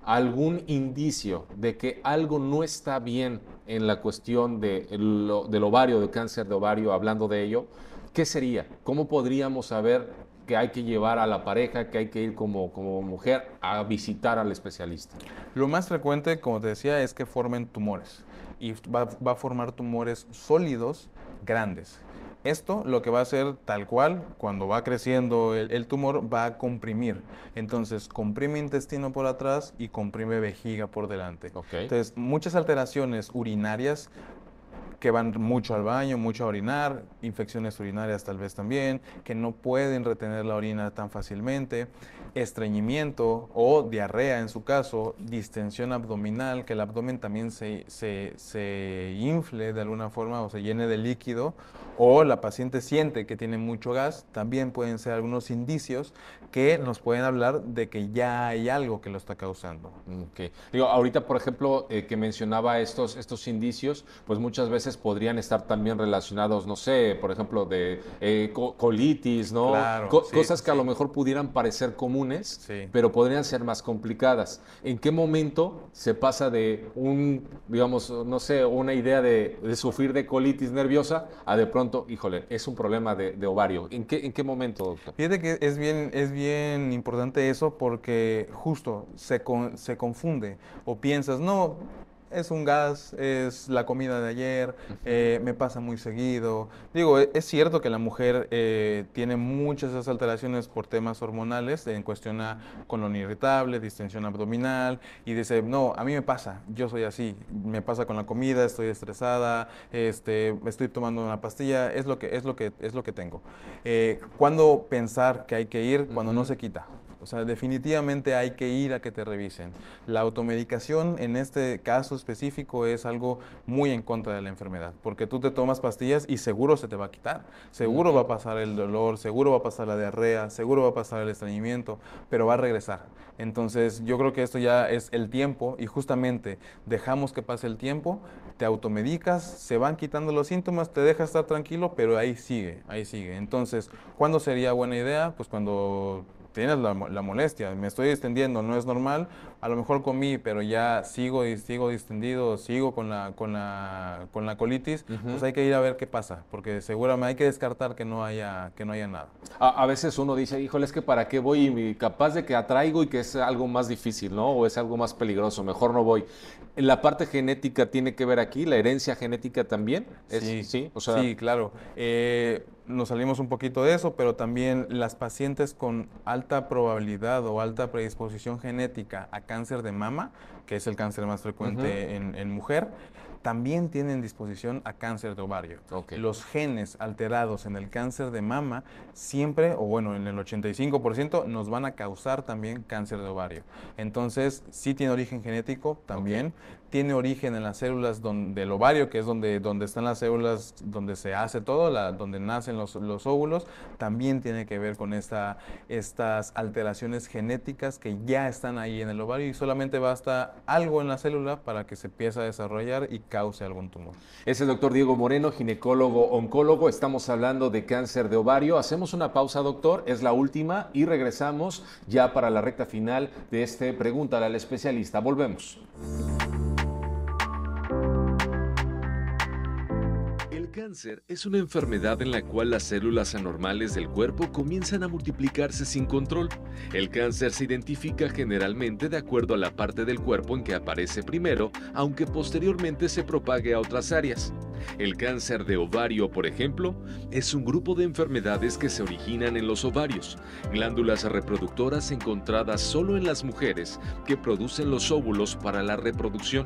algún indicio de que algo no está bien en la cuestión del ovario, del cáncer de ovario, hablando de ello, ¿qué sería? ¿Cómo podríamos saber que hay que llevar a la pareja, que hay que ir como, mujer a visitar al especialista? Lo más frecuente, como te decía, es que formen tumores y va a formar tumores sólidos grandes. Esto lo que va a hacer tal cual, cuando va creciendo el, tumor, va a comprimir. Entonces, comprime intestino por atrás y comprime vejiga por delante. Entonces, muchas alteraciones urinarias que van mucho al baño, mucho a orinar, infecciones urinarias tal vez también, que no pueden retener la orina tan fácilmente estreñimiento o diarrea en su caso, distensión abdominal, que el abdomen también se, se, se, infle de alguna forma o se llene de líquido, o la paciente siente que tiene mucho gas, también pueden ser algunos indicios que nos pueden hablar de que ya hay algo que lo está causando. Okay. Digo, ahorita, por ejemplo, eh, que mencionaba estos, estos indicios, pues muchas veces podrían estar también relacionados, no sé, por ejemplo, de eh, colitis, ¿no? cosas que a lo mejor pudieran parecer comunes pero podrían ser más complicadas. ¿En qué momento se pasa de un, digamos, no sé, una idea de, sufrir de colitis nerviosa a de pronto, híjole, es un problema de, ovario? ¿En qué, ¿En qué momento, doctor? Fíjate que es bien, es bien importante eso porque justo se, se confunde o piensas, no, es un gas, es la comida de ayer, eh, me pasa muy seguido. Digo, e, es cierto que la mujer eh, tiene muchas alteraciones por temas hormonales, en cuestión a colon irritable, distensión abdominal, y dice, no, a mí me pasa, yo soy así, me pasa con la comida, estoy estresada, este, estoy tomando una pastilla, es lo que, es lo que, es lo que tengo. Eh, ¿Cuándo pensar que hay que ir cuando no se quita? O sea, definitivamente hay que ir a que te revisen. La automedicación en este caso específico es algo muy en contra de la enfermedad, porque tú te tomas pastillas y seguro se te va a quitar, seguro va a pasar el dolor, seguro va a pasar la diarrea, seguro va a pasar el estreñimiento, pero va a regresar. Entonces yo creo que esto ya es el tiempo y justamente dejamos que pase el tiempo, te automedicas, se van quitando los síntomas, te deja estar tranquilo, pero ahí sigue, ahí sigue. Entonces, ¿cuándo sería buena idea? Pues cuando tienes la, la molestia, me estoy extendiendo, no es normal, a lo mejor comí, pero ya sigo sigo distendido, sigo con la, con la, con la colitis, pues hay que ir a ver qué pasa, porque seguramente hay que descartar que no haya, que no haya nada. A, veces uno dice, híjole, es que para qué voy capaz de que atraigo y que es algo más difícil, ¿no? O es algo más peligroso, mejor no voy. ¿La parte genética tiene que ver aquí? ¿La herencia genética también? sí, sí, claro. Eh, nos salimos un poquito de eso, pero también las pacientes con alta probabilidad o alta predisposición genética a cáncer de mama, que es el cáncer más frecuente en, mujer, también tienen disposición a cáncer de ovario. Los genes alterados en el cáncer de mama siempre, o bueno, en el 85%, nos van a causar también cáncer de ovario. Entonces, sí tiene origen genético también, tiene origen en las células del ovario, que es donde, donde están las células, donde se hace todo, donde nacen los, óvulos, también tiene que ver con estas alteraciones genéticas que ya están ahí en el ovario y solamente basta algo en la célula para que se empiece a desarrollar y cause algún tumor. Es el doctor Diego Moreno, ginecólogo, oncólogo. Estamos hablando de cáncer de ovario. Hacemos una pausa, doctor. Es la última y regresamos ya para la recta final de este Pregúntale al especialista. Volvemos. El cáncer es una enfermedad en la cual las células anormales del cuerpo comienzan a multiplicarse sin control. El cáncer se identifica generalmente de acuerdo a la parte del cuerpo en que aparece primero, aunque posteriormente se propague a otras áreas. El cáncer de ovario, por ejemplo, es un grupo de enfermedades que se originan en los ovarios, glándulas reproductoras encontradas solo en las mujeres que producen los óvulos para la reproducción.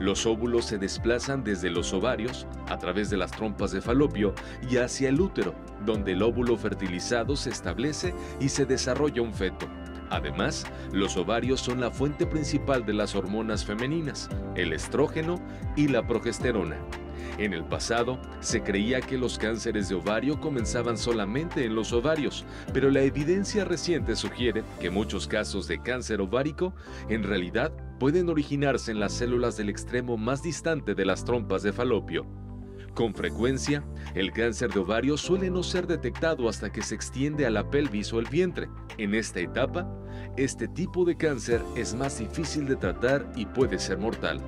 Los óvulos se desplazan desde los ovarios a través de las trompas trompas de falopio y hacia el útero, donde el óvulo fertilizado se establece y se desarrolla un feto. Además, los ovarios son la fuente principal de las hormonas femeninas, el estrógeno y la progesterona. En el pasado, se creía que los cánceres de ovario comenzaban solamente en los ovarios, pero la evidencia reciente sugiere que muchos casos de cáncer ovárico en realidad pueden originarse en las células del extremo más distante de las trompas de falopio. Con frecuencia, el cáncer de ovario suele no ser detectado hasta que se extiende a la pelvis o el vientre. En esta etapa, este tipo de cáncer es más difícil de tratar y puede ser mortal.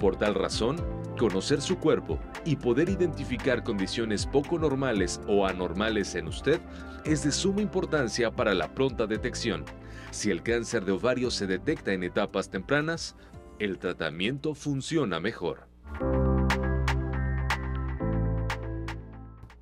Por tal razón, conocer su cuerpo y poder identificar condiciones poco normales o anormales en usted es de suma importancia para la pronta detección. Si el cáncer de ovario se detecta en etapas tempranas, el tratamiento funciona mejor.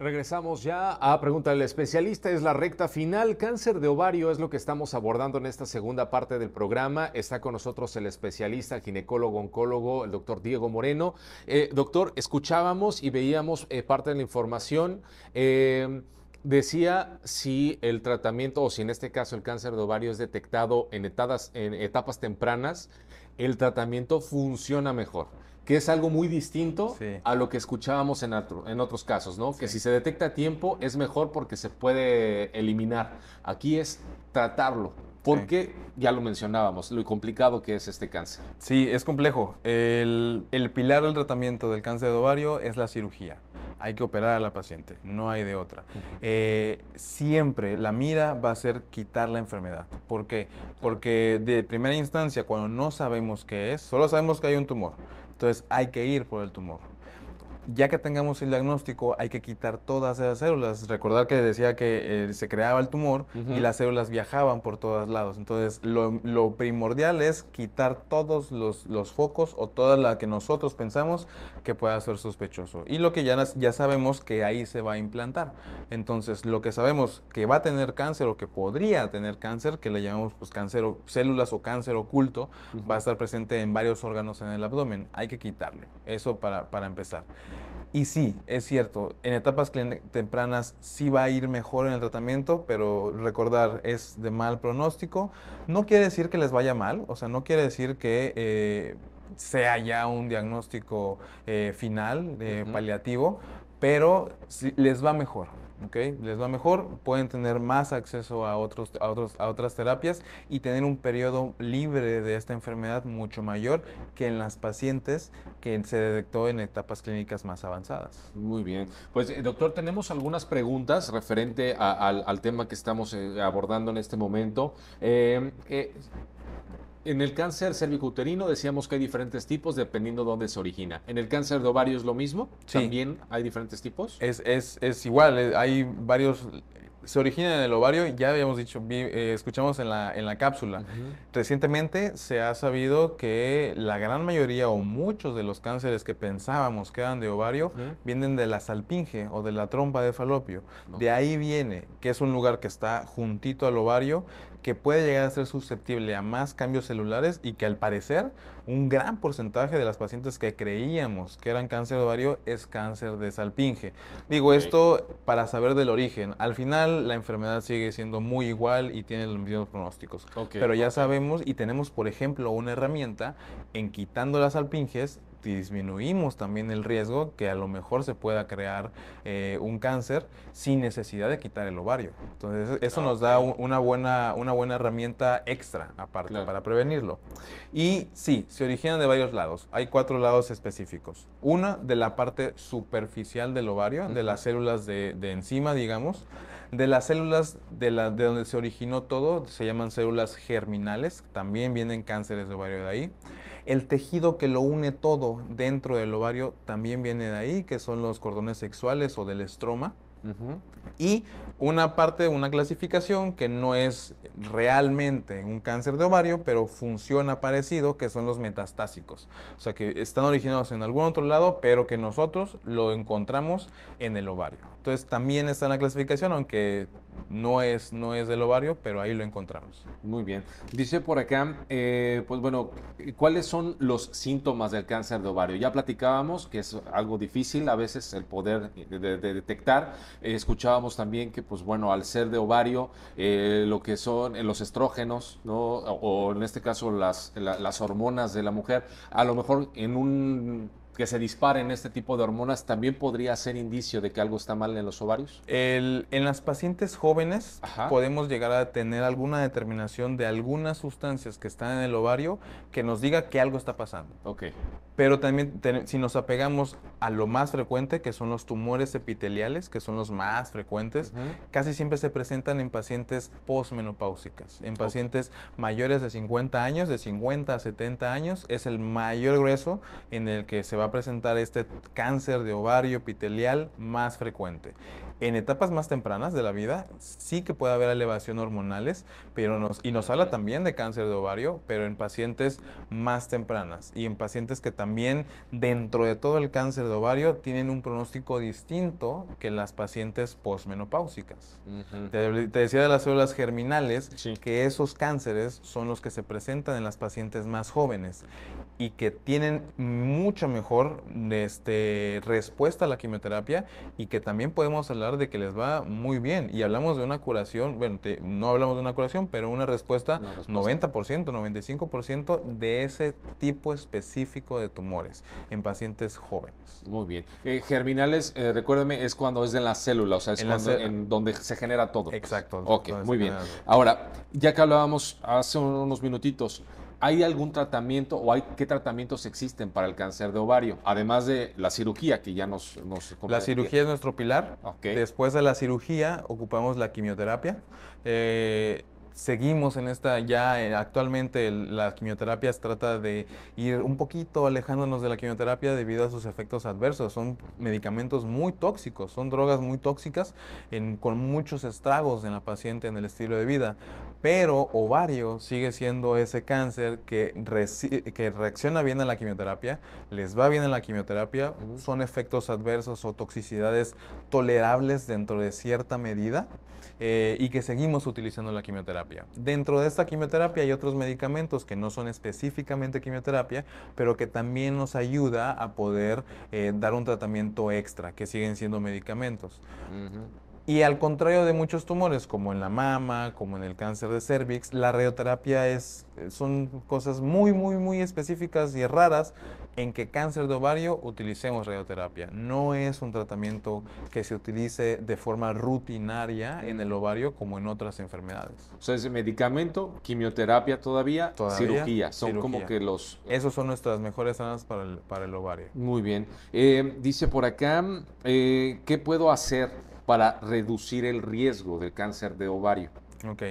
Regresamos ya a Pregunta del Especialista. Es la recta final. Cáncer de ovario es lo que estamos abordando en esta segunda parte del programa. Está con nosotros el especialista, ginecólogo, oncólogo, el doctor Diego Moreno. Eh, doctor, escuchábamos y veíamos eh, parte de la información. Eh, decía si el tratamiento o si en este caso el cáncer de ovario es detectado en, en etapas tempranas, el tratamiento funciona mejor que es algo muy distinto a lo que escuchábamos en, otros casos, ¿no? Que si se detecta a tiempo es mejor porque se puede eliminar. Aquí es tratarlo, porque ya lo mencionábamos, lo complicado que es este cáncer. Sí, es complejo. El, pilar del tratamiento del cáncer de ovario es la cirugía. Hay que operar a la paciente, no hay de otra. Eh, siempre la mira va a ser quitar la enfermedad. ¿Por qué? Porque de primera instancia, cuando no sabemos qué es, solo sabemos que hay un tumor. Entonces hay que ir por el tumor ya que tengamos el diagnóstico, hay que quitar todas esas células. Recordar que decía que eh, se creaba el tumor y las células viajaban por todos lados. Entonces, lo, primordial es quitar todos los, focos o toda la que nosotros pensamos que pueda ser sospechoso. Y lo que ya, ya sabemos que ahí se va a implantar. Entonces, lo que sabemos que va a tener cáncer o que podría tener cáncer, que le llamamos pues, cáncer o, células o cáncer oculto, va a estar presente en varios órganos en el abdomen. Hay que quitarle. Eso para, para empezar. Y sí, es cierto, en etapas tempranas sí va a ir mejor en el tratamiento, pero recordar es de mal pronóstico. No quiere decir que les vaya mal, o sea, no quiere decir que eh, sea ya un diagnóstico eh, final, eh, paliativo, pero les va mejor. Les va mejor, pueden tener más acceso a, otros, a, otros, a otras terapias y tener un periodo libre de esta enfermedad mucho mayor que en las pacientes que se detectó en etapas clínicas más avanzadas. Muy bien. Pues eh, doctor, tenemos algunas preguntas referente al tema que estamos eh, abordando en este momento. Eh, en el cáncer cervicuterino decíamos que hay diferentes tipos dependiendo dónde se origina. ¿En el cáncer de ovario es lo mismo? ¿También hay diferentes tipos? Es, igual, eh, hay varios se origina en el ovario, ya habíamos dicho, eh, escuchamos en la, en la cápsula. Recientemente se ha sabido que la gran mayoría o muchos de los cánceres que pensábamos que eran de ovario vienen de la salpinge o de la trompa de falopio. De ahí viene, que es un lugar que está juntito al ovario, que puede llegar a ser susceptible a más cambios celulares y que al parecer un gran porcentaje de las pacientes que creíamos que eran cáncer ovario es cáncer de salpinge. Digo esto para saber del origen. Al final la enfermedad sigue siendo muy igual y tiene los mismos pronósticos. Pero ya sabemos y tenemos, por ejemplo, una herramienta en quitando las salpinges disminuimos también el riesgo que a lo mejor se pueda crear eh, un cáncer sin necesidad de quitar el ovario. Entonces e-, eso nos da una, buena, una buena herramienta extra aparte para prevenirlo. Y sí, se originan de varios lados. Hay cuatro lados específicos. Una de la parte superficial del ovario, de las células de, de encima, digamos de las células de, de donde se originó todo, se llaman células germinales, también vienen cánceres de ovario de ahí. El tejido que lo une todo dentro del ovario también viene de ahí, que son los cordones sexuales o del estroma. Y una parte de una clasificación que no es realmente un cáncer de ovario, pero funciona parecido, que son los metastásicos. O sea, que están originados en algún otro lado, pero que nosotros lo encontramos en el ovario. Entonces también está en la clasificación, aunque no es, no es del ovario, pero ahí lo encontramos. Muy bien. Dice por acá, eh, pues bueno, ¿cuáles son los síntomas del cáncer de ovario? Ya platicábamos que es algo difícil a veces el poder de, detectar. escuchábamos también que, pues bueno, al ser de ovario, eh, lo que son eh, los estrógenos, ¿no? O, en este caso las, las hormonas de la mujer, a lo mejor en un que se disparen este tipo de hormonas también podría ser indicio de que algo está mal en los ovarios? en las pacientes jóvenes podemos llegar a tener alguna determinación de algunas sustancias que están en el ovario que nos diga que algo está pasando. Ok. Pero también si nos apegamos a lo más frecuente, que son los tumores epiteliales, que son los más frecuentes, casi siempre se presentan en pacientes posmenopáusicas, en pacientes mayores de 50 años, de 50 a 70 años, es el mayor grueso en el que se va a presentar este cáncer de ovario epitelial más frecuente. En etapas más tempranas de la vida sí que puede haber elevación hormonales, pero nos, y nos habla también de cáncer de ovario, pero en pacientes más tempranas y en pacientes que también dentro de todo el cáncer de ovario tienen un pronóstico distinto que las pacientes posmenopáusicas. te, decía de las células germinales que esos cánceres son los que se presentan en las pacientes más jóvenes y que tienen mucho mejor este, respuesta a la quimioterapia y que también podemos hablar de que les va muy bien. Y hablamos de una curación, bueno, no hablamos de una curación, pero una respuesta, 90%, 95% de ese tipo específico de tumores en pacientes jóvenes. Muy bien. Eh, germinales, eh, recuérdeme, es cuando es de la célula, o sea, es cuando, donde se genera todo. Pues. Exacto. Ok, muy bien. Ahora, ya que hablábamos hace unos minutitos, ¿Hay algún tratamiento o hay qué tratamientos existen para el cáncer de ovario? Además de la cirugía que ya nos... nos la cirugía es nuestro pilar. Después de la cirugía ocupamos la quimioterapia. Eh, seguimos en esta, ya eh, actualmente la quimioterapia trata de ir un poquito alejándonos de la quimioterapia debido a sus efectos adversos. Son medicamentos muy tóxicos, son drogas muy tóxicas en, con muchos estragos en la paciente, en el estilo de vida. Pero ovario sigue siendo ese cáncer que, que reacciona bien a la quimioterapia, les va bien a la quimioterapia, son efectos adversos o toxicidades tolerables dentro de cierta medida eh, y que seguimos utilizando la quimioterapia. Dentro de esta quimioterapia hay otros medicamentos que no son específicamente quimioterapia, pero que también nos ayuda a poder eh, dar un tratamiento extra, que siguen siendo medicamentos. Y al contrario de muchos tumores, como en la mama, como en el cáncer de cervix, la radioterapia es, son cosas muy, muy, muy específicas y raras en que cáncer de ovario utilicemos radioterapia. No es un tratamiento que se utilice de forma rutinaria en el ovario como en otras enfermedades. O sea, es medicamento, quimioterapia todavía, cirugía. Son como que los... Esos son nuestras mejores sanas para el, ovario. Muy bien. Eh, dice por acá, eh, ¿qué puedo hacer? para reducir el riesgo del cáncer de ovario. Ok.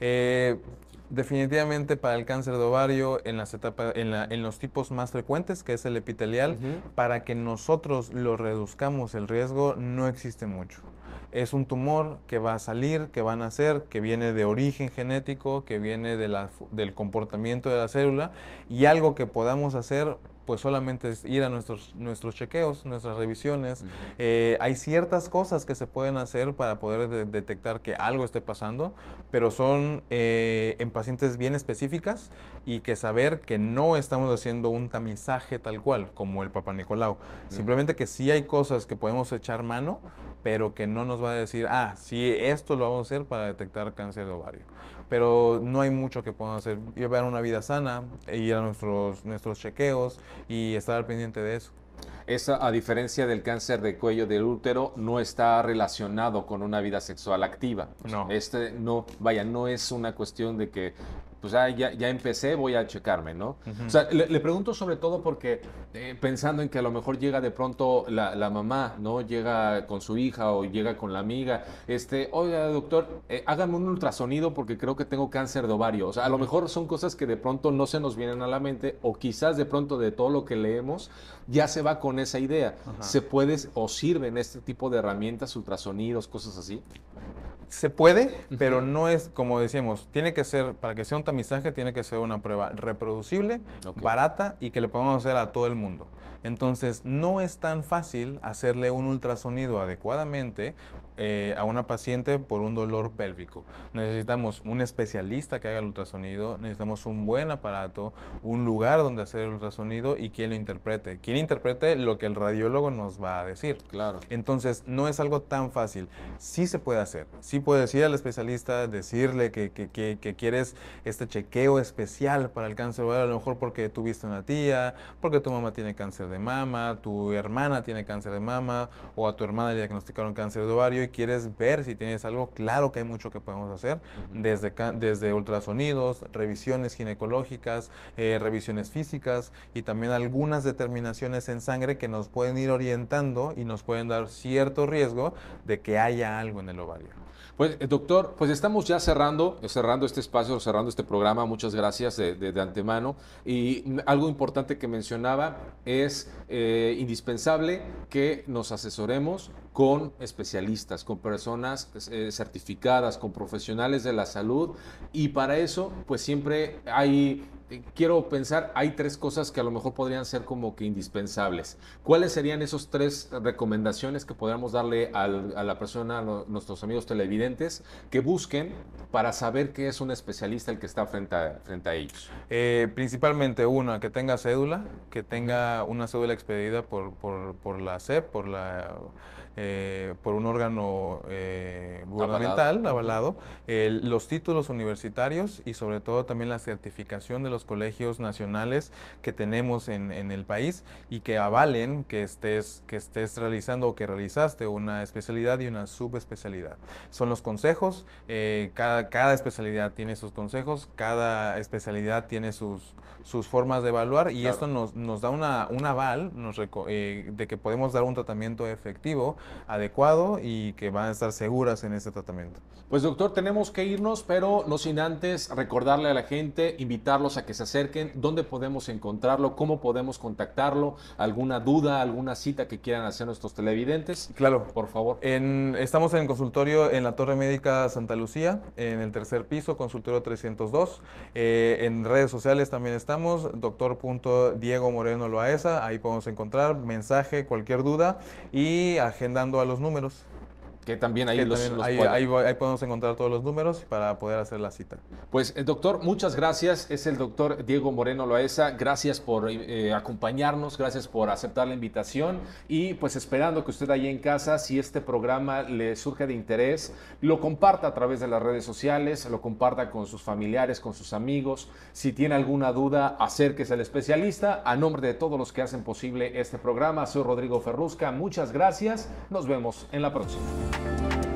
Eh, definitivamente para el cáncer de ovario, en, las etapas, en, los tipos más frecuentes, que es el epitelial, para que nosotros lo reduzcamos el riesgo, no existe mucho. Es un tumor que va a salir, que va a nacer, que viene de origen genético, que viene de la, del comportamiento de la célula y algo que podamos hacer pues solamente es ir a nuestros, nuestros chequeos, nuestras revisiones. Eh, hay ciertas cosas que se pueden hacer para poder detectar que algo esté pasando, pero son eh, en pacientes bien específicas y que saber que no estamos haciendo un tamizaje tal cual, como el Papa Nicolau. Simplemente que sí hay cosas que podemos echar mano, pero que no nos va a decir, ah, sí, esto lo vamos a hacer para detectar cáncer de ovario pero no hay mucho que podamos hacer. Llevar una vida sana, e ir a nuestros, nuestros chequeos y estar pendiente de eso. Esa, a diferencia del cáncer de cuello del útero, no está relacionado con una vida sexual activa. No. Este no, vaya, no es una cuestión de que pues ah, ya, ya, empecé, voy a checarme, ¿no? O sea, le, pregunto sobre todo porque eh, pensando en que a lo mejor llega de pronto la, mamá, ¿no? Llega con su hija o llega con la amiga, este, oiga, doctor, eh, hágame un ultrasonido porque creo que tengo cáncer de ovario. O sea, a lo mejor son cosas que de pronto no se nos vienen a la mente o quizás de pronto de todo lo que leemos ya se va con esa idea. Se puede o sirven este tipo de herramientas, ultrasonidos, cosas así. Se puede, pero no es, como decíamos, tiene que ser, para que sea un tamizaje, tiene que ser una prueba reproducible, barata y que le podamos hacer a todo el mundo. Entonces, no es tan fácil hacerle un ultrasonido adecuadamente eh, a una paciente por un dolor pélvico. Necesitamos un especialista que haga el ultrasonido, necesitamos un buen aparato, un lugar donde hacer el ultrasonido y quien lo interprete. Quien interprete lo que el radiólogo nos va a decir. Claro. Entonces, no es algo tan fácil. Sí se puede hacer. Sí puedes ir al especialista, decirle que, que, que, quieres este chequeo especial para el cáncer ovario, a lo mejor porque tuviste una tía, porque tu mamá tiene cáncer de mama, tu hermana tiene cáncer de mama, o a tu hermana le diagnosticaron cáncer de ovario quieres ver, si tienes algo, claro que hay mucho que podemos hacer, desde, ultrasonidos, revisiones ginecológicas, eh, revisiones físicas y también algunas determinaciones en sangre que nos pueden ir orientando y nos pueden dar cierto riesgo de que haya algo en el ovario. Pues, eh, doctor, pues estamos ya cerrando, eh, cerrando este espacio, cerrando este programa. Muchas gracias de, antemano. Y algo importante que mencionaba es eh, indispensable que nos asesoremos con especialistas, con personas pues, certificadas, con profesionales de la salud. Y para eso, pues siempre hay eh, quiero pensar, hay tres cosas que a lo mejor podrían ser como que indispensables. ¿Cuáles serían esas tres recomendaciones que podríamos darle a la persona, a nuestros amigos televidentes, que busquen para saber qué es un especialista el que está frente a, frente a ellos? Eh, principalmente, una, que tenga cédula, que tenga una cédula expedida por, por, por la SEP, por la eh, por un órgano eh, gubernamental avalado, los títulos universitarios y sobre todo también la certificación de los colegios nacionales que tenemos en, en, el país y que avalen que estés, que estés realizando o que realizaste una especialidad y una subespecialidad. Son los consejos, eh, cada, cada especialidad tiene sus consejos, cada especialidad tiene sus, sus formas de evaluar y esto nos, nos da una, un aval de que podemos dar un tratamiento efectivo adecuado y que van a estar seguras en este tratamiento. Pues doctor, tenemos que irnos, pero no sin antes recordarle a la gente, invitarlos a que se acerquen, dónde podemos encontrarlo, cómo podemos contactarlo, alguna duda, alguna cita que quieran hacer nuestros televidentes. Claro. Por favor. estamos en el consultorio en la Torre Médica Santa Lucía, en el tercer piso, consultorio 302. Eh, en redes sociales también estamos, Diego Moreno Loaesa, ahí podemos encontrar mensaje, cualquier duda y agenda dando a los números. Que también ahí podemos encontrar todos los números para poder hacer la cita. Pues, eh, doctor, muchas gracias. Es el doctor Diego Moreno Loaesa. Gracias por eh, eh, acompañarnos, gracias por aceptar la invitación y pues esperando que usted ahí en casa, si este programa le surge de interés, lo comparta a través de las redes sociales, lo comparta con sus familiares, con sus amigos. Si tiene alguna duda, acérquese al especialista. A nombre de todos los que hacen posible este programa, soy Rodrigo Ferrusca. Muchas gracias. Nos vemos en la próxima. Thank you.